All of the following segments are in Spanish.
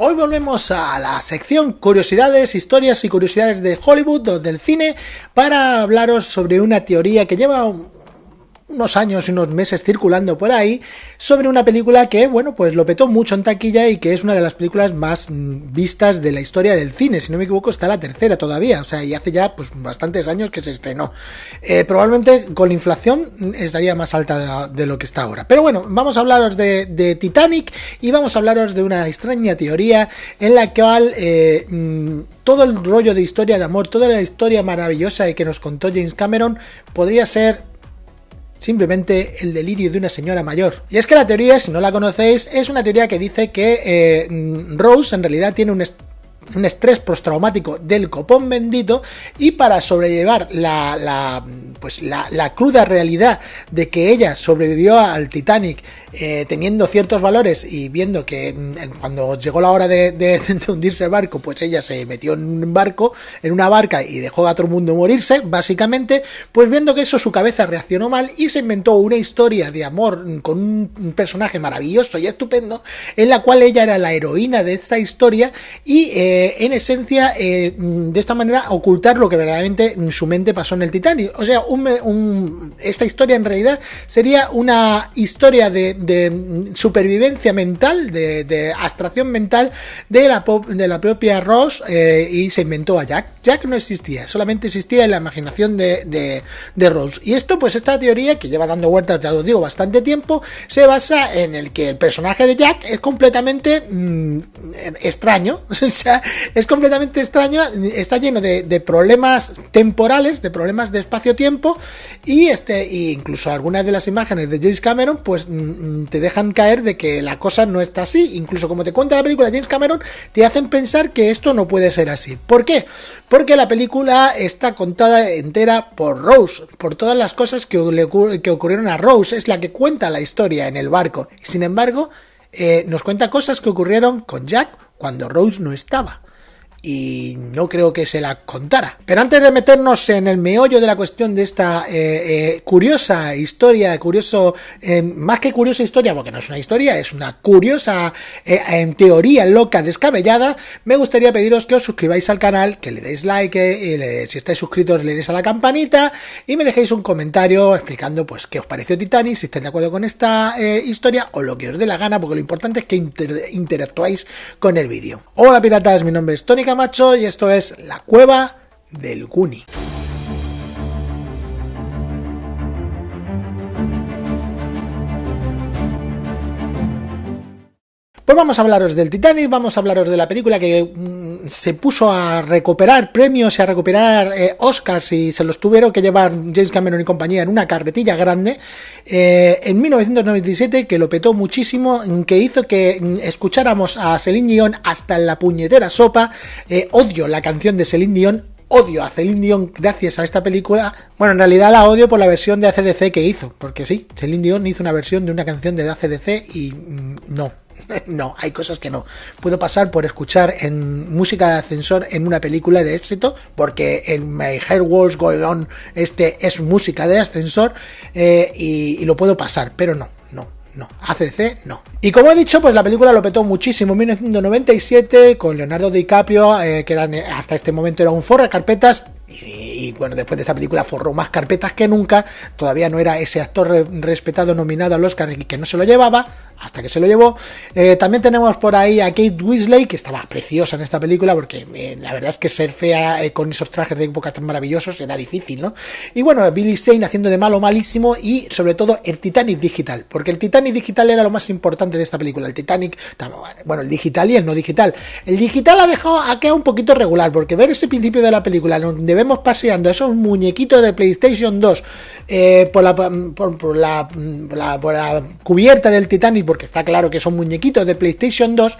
Hoy volvemos a la sección Curiosidades, Historias y Curiosidades de Hollywood o del cine para hablaros sobre una teoría que lleva unos años y unos meses circulando por ahí sobre una película que, bueno, pues lo petó mucho en taquilla y que es una de las películas más mm, vistas de la historia del cine. Si no me equivoco, está la tercera todavía, o sea, y hace ya pues bastantes años que se estrenó. Eh, probablemente con la inflación estaría más alta de, lo que está ahora. Pero bueno, vamos a hablaros de, Titanic y vamos a hablaros de una extraña teoría en la cual... Eh, mm, todo el rollo de historia de amor, toda la historia maravillosa que nos contó James Cameron podría ser simplemente el delirio de una señora mayor. Y es que la teoría, si no la conocéis, es una teoría que dice que eh, mm, Rose en realidad tiene un un estrés postraumático del copón bendito y para sobrellevar la, pues la, cruda realidad de que ella sobrevivió al Titanic eh, teniendo ciertos valores y viendo que mm, cuando llegó la hora de, hundirse el barco, pues ella se metió en un barco, en una barca y dejó a todo el mundo morirse, básicamente, pues viendo que eso su cabeza reaccionó mal y se inventó una historia de amor con un personaje maravilloso y estupendo en la cual ella era la heroína de esta historia y... Eh, eh, en esencia, eh, mm, de esta manera, ocultar lo que verdaderamente en mm, su mente pasó en el Titanic. O sea, esta historia en realidad sería una historia de, mm, supervivencia mental, de, abstracción mental de la, de la propia Rose eh, y se inventó a Jack. Jack no existía, solamente existía en la imaginación de, de Y esto, pues esta teoría, que lleva dando vueltas, ya os digo, bastante tiempo, se basa en el que el personaje de Jack es completamente extraño. O sea, es completamente extraño, está lleno de, problemas temporales, de problemas de espacio-tiempo, y este, incluso algunas de las imágenes de James Cameron, pues mm, mm, te dejan caer de que la cosa no está así. Incluso como te cuenta la película James Cameron, te hacen pensar que esto no puede ser así. ¿Por qué? Porque la película está contada entera por Rose, por todas las cosas que, ocurrieron a Rose, es la que cuenta la historia en el barco. Sin embargo, eh, nos cuenta cosas que ocurrieron con Jack cuando Rose no estaba y no creo que se la contara. Pero antes de meternos en el meollo de la cuestión de esta eh, eh, curiosa historia, curioso, eh, más que curiosa historia, porque no es una historia, es una curiosa, en teoría loca, descabellada, me gustaría pediros que os suscribáis al canal, que le deis like, si estáis suscritos le deis a la campanita y me dejéis un comentario explicando pues qué os pareció Titanic, si estáis de acuerdo con esta historia o lo que os dé la gana, porque lo importante es que interactuáis con el vídeo. Hola piratas, mi nombre es Tony macho y esto es La Cueva del Guni. Pues vamos a hablaros del Titanic, vamos a hablaros de la película que mm, se puso a recuperar premios y a recuperar eh, Oscars y se los tuvieron que llevar James Cameron y compañía en una carretilla grande eh, en 1997 que lo petó muchísimo, que hizo que mm, escucháramos a Celine Dion hasta la puñetera sopa. Eh, odio la canción de Celine Dion odio a Celine Dion gracias a esta película. Bueno, en realidad la odio por la versión de ACDC que hizo, porque sí, Celine Dion hizo una versión de una canción de ACDC y mm, no, no, hay cosas que no. Puedo pasar por escuchar en música de ascensor en una película de éxito, porque en My Hair Walls Going On este es música de ascensor eh, y lo puedo pasar, pero no, no. ACC, no. Y como he dicho, pues la película lo petó muchísimo en 1997 con Leonardo DiCaprio, eh, que era, eh, hasta este momento era un de carpetas. Y, bueno, después de esta película forró más carpetas que nunca. Todavía no era ese actor respetado nominado al Oscar y que no se lo llevaba hasta que se lo llevó. Eh, también tenemos por ahí a Kate Weasley, que estaba preciosa en esta película, porque eh, la verdad es que ser fea eh, con esos trajes de época tan maravillosos era difícil, ¿no? Y bueno, Billy Shane haciendo de malo malísimo y sobre todo el Titanic digital, porque el Titanic digital era lo más importante de esta película. El Titanic, bueno, el digital y el no digital. El digital ha dejado, a quedado un poquito regular, porque ver ese principio de la película donde vemos paseando esos muñequitos de PlayStation 2 la, por la cubierta del Titanic porque está claro que son muñequitos de PlayStation 2,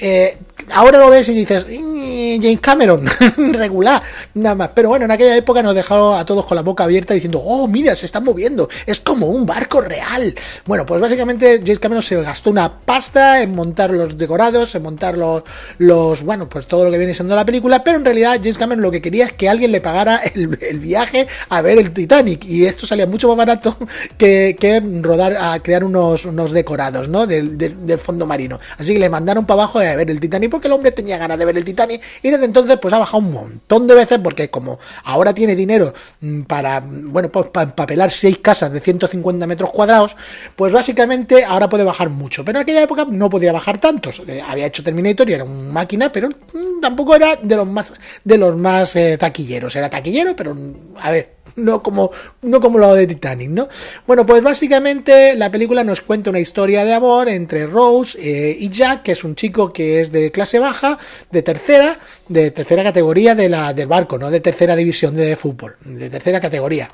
eh, ahora lo ves y dices, mm, James Cameron, regular, nada más. Pero bueno, en aquella época nos dejó a todos con la boca abierta diciendo, oh, mira, se está moviendo, es como un barco real. Bueno, pues básicamente James Cameron se gastó una pasta en montar los decorados, en montar los, bueno, pues todo lo que viene siendo la película, pero en realidad James Cameron lo que quería es que alguien le pagara el, viaje a ver el Titanic, y esto salía mucho más barato que, rodar, a crear unos, unos decorados, ¿no? del fondo marino. Así que le mandaron para abajo a ver el Titanic, porque el hombre tenía ganas de ver el Titanic y desde entonces pues ha bajado un montón de veces porque como ahora tiene dinero mm, para, mm, bueno, pues para empapelar seis casas de 150 metros cuadrados, pues básicamente ahora puede bajar mucho. Pero en aquella época no podía bajar tantos. Eh, había hecho Terminator y era un máquina, pero mm, tampoco era de los más, de los más eh, taquilleros. Era taquillero, pero a ver, no como, no como lo de Titanic, ¿no? Bueno, pues básicamente la película nos cuenta una historia de amor entre Rose eh, y Jack, que es un chico que es de clase baja, de tercera, de tercera categoría de la, del barco, ¿no? De tercera división de fútbol, de tercera categoría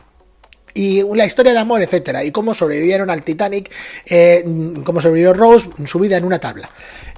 y la historia de amor, etcétera, y cómo sobrevivieron al Titanic, eh, cómo sobrevivió Rose, su vida en una tabla.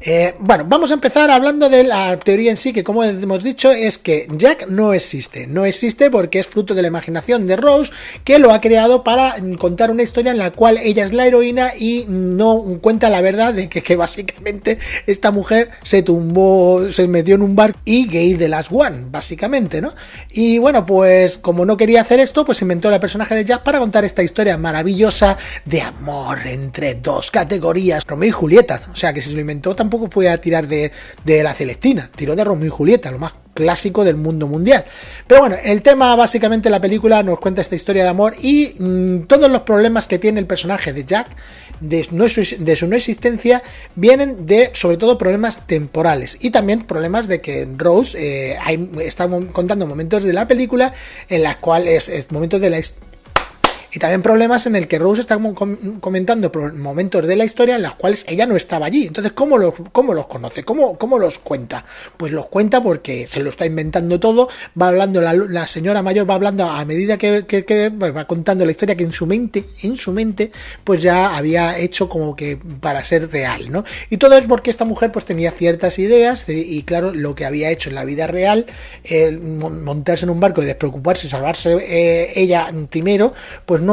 Eh, bueno, vamos a empezar hablando de la teoría en sí, que como hemos dicho, es que Jack no existe. No existe porque es fruto de la imaginación de Rose, que lo ha creado para contar una historia en la cual ella es la heroína y no cuenta la verdad de que, básicamente esta mujer se tumbó, se metió en un bar y gay de las One, básicamente, ¿no? Y bueno, pues como no quería hacer esto, pues inventó el personaje de para contar esta historia maravillosa de amor entre dos categorías, Romeo y Julieta. O sea, que si se lo inventó tampoco fue a tirar de, la Celestina, tiró de Romeo y Julieta, lo más clásico del mundo mundial. Pero bueno, el tema básicamente la película nos cuenta esta historia de amor y mm, todos los problemas que tiene el personaje de Jack, de, su, no existencia, vienen de sobre todo problemas temporales y también problemas de que Rose eh, está contando momentos de la película en las cuales es, es momentos de la y también problemas en el que Rose está comentando momentos de la historia en los cuales ella no estaba allí. Entonces, ¿cómo los, cómo los conoce? ¿Cómo, ¿Cómo los cuenta? Pues los cuenta porque se lo está inventando todo, va hablando, la, señora mayor va hablando a medida que, pues, va contando la historia que en su mente, en su mente, pues ya había hecho como que para ser real, ¿no? Y todo es porque esta mujer pues tenía ciertas ideas y claro, lo que había hecho en la vida real, eh, montarse en un barco y despreocuparse, y salvarse eh, ella primero, pues pues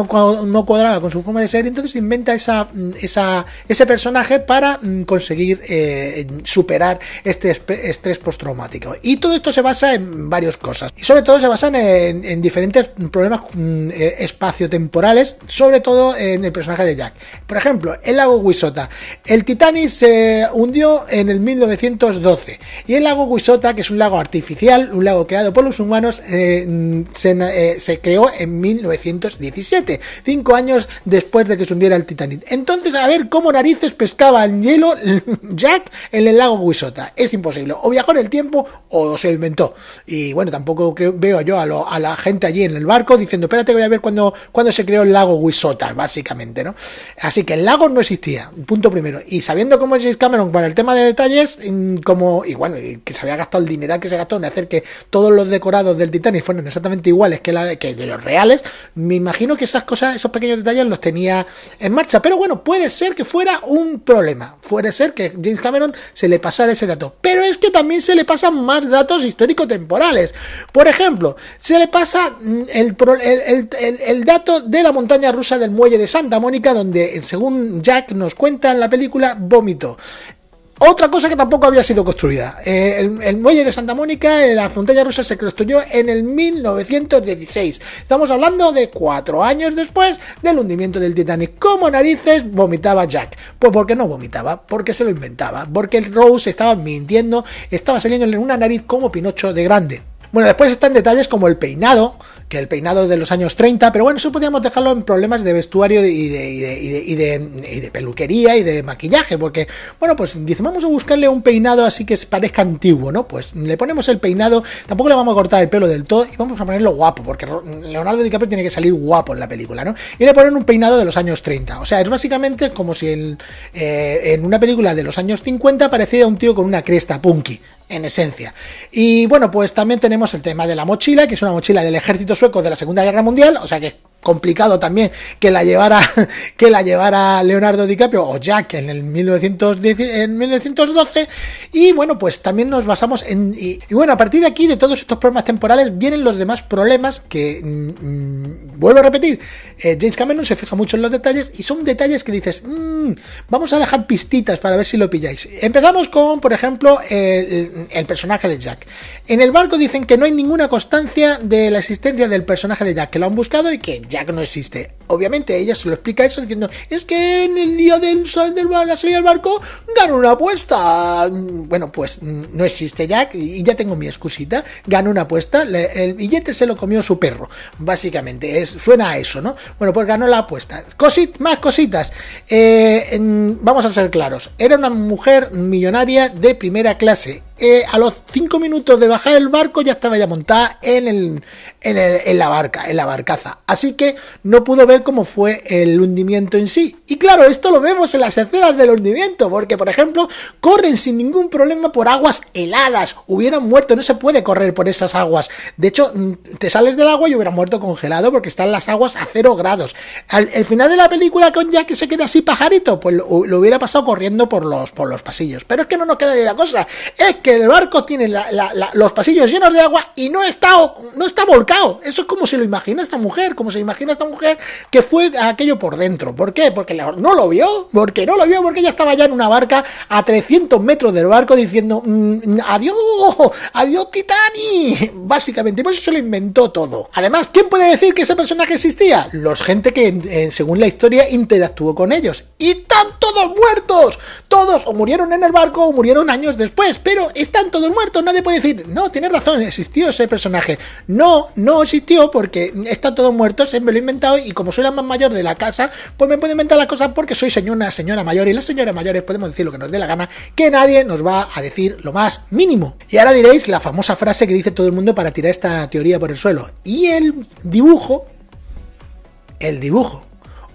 no, cuadraba con su forma de ser, entonces inventa esa, esa ese personaje para mm, conseguir eh, superar este estrés postraumático. Y todo esto se basa en varias cosas, y sobre todo se basan en, diferentes problemas mm, eh, espaciotemporales, sobre todo en el personaje de Jack. Por ejemplo, el lago Wisota. El Titanic se hundió en el 1912 y el lago Wisota, que es un lago artificial, un lago creado por los humanos, eh, mm, se, se creó en 1917 cinco años después de que se hundiera el Titanic. Entonces, a ver cómo narices pescaba en hielo Jack en el lago Wisota. Es imposible. O viajó en el tiempo o se inventó. Y bueno, tampoco veo yo a, la gente allí en el barco diciendo, espérate voy a ver cuando se creó el lago Wisota, básicamente, ¿no? Así que el lago no existía, punto primero. Y sabiendo cómo es James Cameron para el tema de detalles, mm, como, y bueno, que se había gastado el dinero que se gastó en hacer que todos los decorados del Titanic fueran exactamente iguales que, que los reales, me imagino que esas cosas, esos pequeños detalles los tenía en marcha. Pero bueno, puede ser que fuera un problema. Puede ser que James Cameron se le pasara ese dato. Pero es que también se le pasan más datos histórico-temporales. Por ejemplo, se le pasa mm, el, dato de la montaña rusa del muelle de Santa Mónica, donde según Jack nos cuenta en la película, vómito. Otra cosa que tampoco había sido construida. Eh, el, muelle de Santa Mónica en la frontera rusa se construyó en el 1916. Estamos hablando de cuatro años después del hundimiento del Titanic. ¿Cómo narices vomitaba Jack? Pues porque no vomitaba, porque se lo inventaba, porque el Rose estaba mintiendo, estaba saliendo en una nariz como Pinocho de grande. Bueno, después están detalles como el peinado, que el peinado de los años 30, pero bueno, eso podríamos dejarlo en problemas de vestuario y de, y de, y de, peluquería y de maquillaje, porque, bueno, pues dice, vamos a buscarle un peinado así que se parezca antiguo, ¿no? Pues le ponemos el peinado, tampoco le vamos a cortar el pelo del todo y vamos a ponerlo guapo, porque Leonardo DiCaprio tiene que salir guapo en la película, ¿no? Y le ponen un peinado de los años 30, o sea, es básicamente como si en, eh, en una película de los años 50 apareciera un tío con una cresta punky, en esencia. Y bueno, pues también tenemos el tema de la mochila, que es una mochila del ejército sueco de la Segunda Guerra Mundial, o sea que complicado también que la llevara que la llevara Leonardo DiCaprio o Jack en el 1912 y bueno pues también nos basamos en y, bueno a partir de aquí de todos estos problemas temporales vienen los demás problemas que mm, mm, vuelvo a repetir eh, James Cameron se fija mucho en los detalles y son detalles que dices mm, vamos a dejar pistitas para ver si lo pilláis empezamos con por ejemplo el, personaje de Jack en el barco dicen que no hay ninguna constancia de la existencia del personaje de Jack que lo han buscado y que Jack no existe. Obviamente ella se lo explica eso diciendo, es que en el día del sal del bar, la salida del barco, ganó una apuesta. Mm, bueno, pues mm, no existe Jack y ya tengo mi excusita. Ganó una apuesta, el billete se lo comió su perro. Básicamente, es, suena a eso, ¿no? Bueno, pues ganó la apuesta. más cositas. Eh, vamos a ser claros. Era una mujer millonaria de primera clase eh, a los 5 minutos de bajar el barco ya estaba ya montada en, el, en, la barca, en la barcaza. Así que no pudo ver cómo fue el hundimiento en sí. Y claro, esto lo vemos en las escenas del hundimiento, porque por ejemplo, corren sin ningún problema por aguas heladas. Hubieran muerto, no se puede correr por esas aguas. De hecho, mm, te sales del agua y hubieran muerto congelado porque están las aguas a 0 grados. Al final de la película con Jack que se queda así pajarito, pues lo, hubiera pasado corriendo por los, por los pasillos. Pero es que no nos queda ni la cosa. Es que el barco tiene los pasillos llenos de agua y no está, no está volcado. Eso es como se lo imagina esta mujer, como se imagina esta mujer que fue aquello por dentro. ¿Por qué? Porque no lo vio, porque no lo vio, porque ella estaba ya en una barca a 300 metros del barco diciendo, mm, adiós, adiós Titani. Básicamente, por eso lo inventó todo. Además, ¿quién puede decir que ese personaje existía? Los gente que, según la historia, interactuó con ellos. Y están todos muertos. Todos o murieron en el barco o murieron años después, pero están todos muertos, nadie puede decir, no, tienes razón, existió ese personaje. No, no existió porque están todos muertos, eh, me lo he inventado y como soy la más mayor de la casa, pues me puedo inventar las cosas porque soy señora, señora mayor y las señoras mayores podemos decir lo que nos dé la gana, que nadie nos va a decir lo más mínimo. Y ahora diréis la famosa frase que dice todo el mundo para tirar esta teoría por el suelo. Y el dibujo, el dibujo.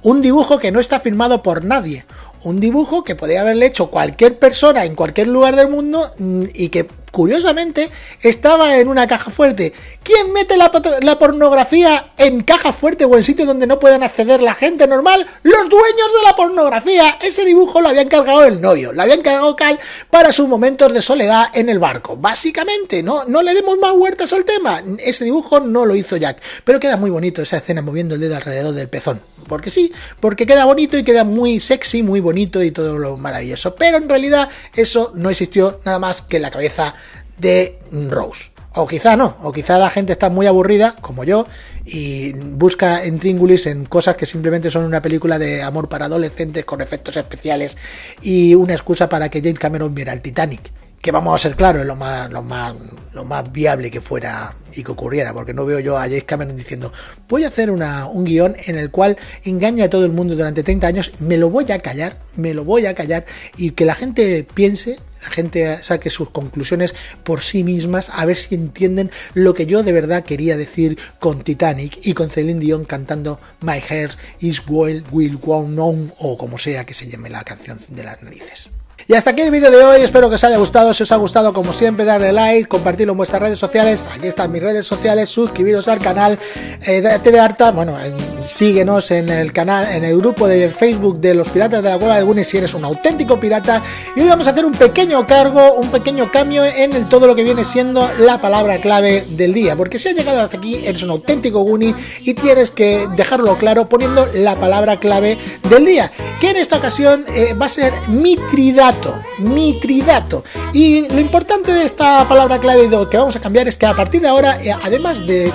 Un dibujo que no está firmado por nadie un dibujo que podía haberle hecho cualquier persona en cualquier lugar del mundo mm, y que curiosamente estaba en una caja fuerte. ¿Quién mete la, pornografía en caja fuerte o en sitio donde no puedan acceder la gente normal? Los dueños de la pornografía. Ese dibujo lo había encargado el novio, lo había encargado Cal para sus momentos de soledad en el barco. Básicamente, no, no le demos más vueltas al tema. Ese dibujo no lo hizo Jack, pero queda muy bonito esa escena moviendo el dedo alrededor del pezón porque sí, porque queda bonito y queda muy sexy, muy bonito y todo lo maravilloso. Pero en realidad eso no existió nada más que en la cabeza de Rose. O quizá no, o quizá la gente está muy aburrida, como yo, y busca en Tringulis en cosas que simplemente son una película de amor para adolescentes con efectos especiales y una excusa para que James Cameron viera el Titanic que vamos a ser claros, es lo más, lo más, lo más viable que fuera y que ocurriera, porque no veo yo a James Cameron diciendo, voy a hacer un guión en el cual engaña a todo el mundo durante 30 años, me lo voy a callar, me lo voy a callar, y que la gente piense, la gente saque sus conclusiones por sí mismas, a ver si entienden lo que yo de verdad quería decir con Titanic y con Celine Dion cantando My Hair is Well, Will Go On, o como sea que se llame la canción de las narices. Y hasta aquí el vídeo de hoy, espero que os haya gustado, si os ha gustado como siempre darle like, compartirlo en vuestras redes sociales, aquí están mis redes sociales, suscribiros al canal, eh, date de harta, bueno, síguenos en el canal, en el grupo de Facebook de los piratas de la cueva de Guni si eres un auténtico pirata, y hoy vamos a hacer un pequeño cargo, un pequeño cambio en todo lo que viene siendo la palabra clave del día, porque si has llegado hasta aquí eres un auténtico Guni y tienes que dejarlo claro poniendo la palabra clave del día, que en esta ocasión eh, va a ser mitridata Mitridato, Y lo importante de esta palabra clave que vamos a cambiar es que a partir de ahora, eh, además de,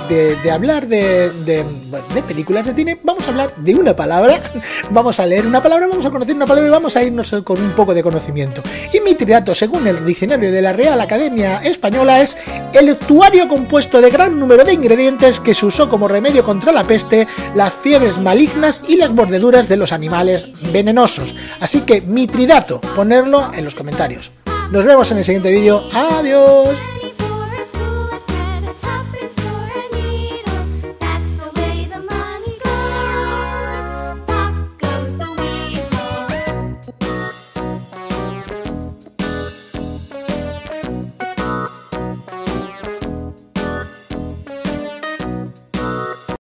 hablar de, de películas de cine, vamos a hablar de una palabra, vamos a leer una palabra, vamos a conocer una palabra y vamos a irnos con un poco de conocimiento. Y Mitridato, según el diccionario de la Real Academia Española, es el actuario compuesto de gran número de ingredientes que se usó como remedio contra la peste, las fiebres malignas y las mordeduras de los animales venenosos. Así que Mitridato, ponerlo en los comentarios. Nos vemos en el siguiente vídeo. Adiós.